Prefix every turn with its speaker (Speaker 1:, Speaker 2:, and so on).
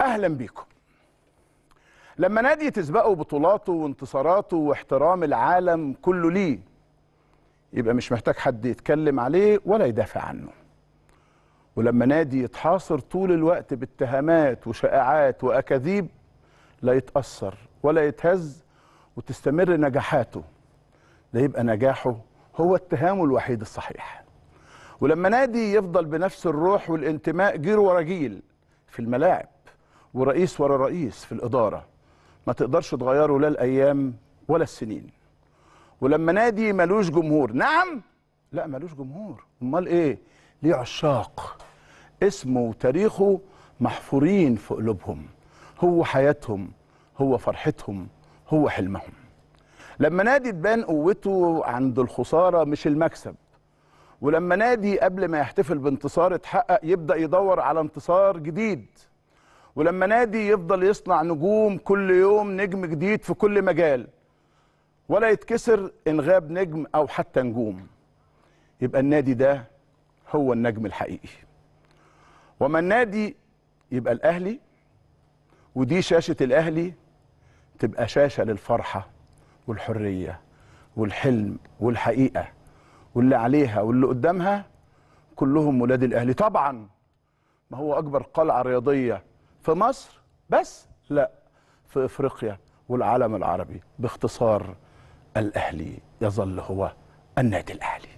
Speaker 1: اهلا بيكم لما نادي تسبقه بطولاته وانتصاراته واحترام العالم كله ليه يبقى مش محتاج حد يتكلم عليه ولا يدافع عنه ولما نادي يتحاصر طول الوقت باتهامات وشائعات واكاذيب لا يتاثر ولا يتهز وتستمر نجاحاته ده يبقى نجاحه هو اتهامه الوحيد الصحيح ولما نادي يفضل بنفس الروح والانتماء جير ورا جيل في الملاعب ورئيس ورا رئيس في الإدارة ما تقدرش تغيره لا الأيام ولا السنين ولما نادي ملوش جمهور نعم لا ملوش جمهور امال ايه ليه عشاق اسمه وتاريخه محفورين في قلوبهم هو حياتهم هو فرحتهم هو حلمهم لما نادي تبان قوته عند الخسارة مش المكسب ولما نادي قبل ما يحتفل بانتصار اتحقق يبدأ يدور على انتصار جديد ولما نادي يفضل يصنع نجوم كل يوم نجم جديد في كل مجال ولا يتكسر ان غاب نجم او حتى نجوم يبقى النادي ده هو النجم الحقيقي وما النادي يبقى الاهلي ودي شاشه الاهلي تبقى شاشه للفرحه والحريه والحلم والحقيقه واللي عليها واللي قدامها كلهم ولاد الاهلي طبعا ما هو اكبر قلعه رياضيه في مصر بس لا في افريقيا والعالم العربي باختصار الاهلي يظل هو النادي الاهلي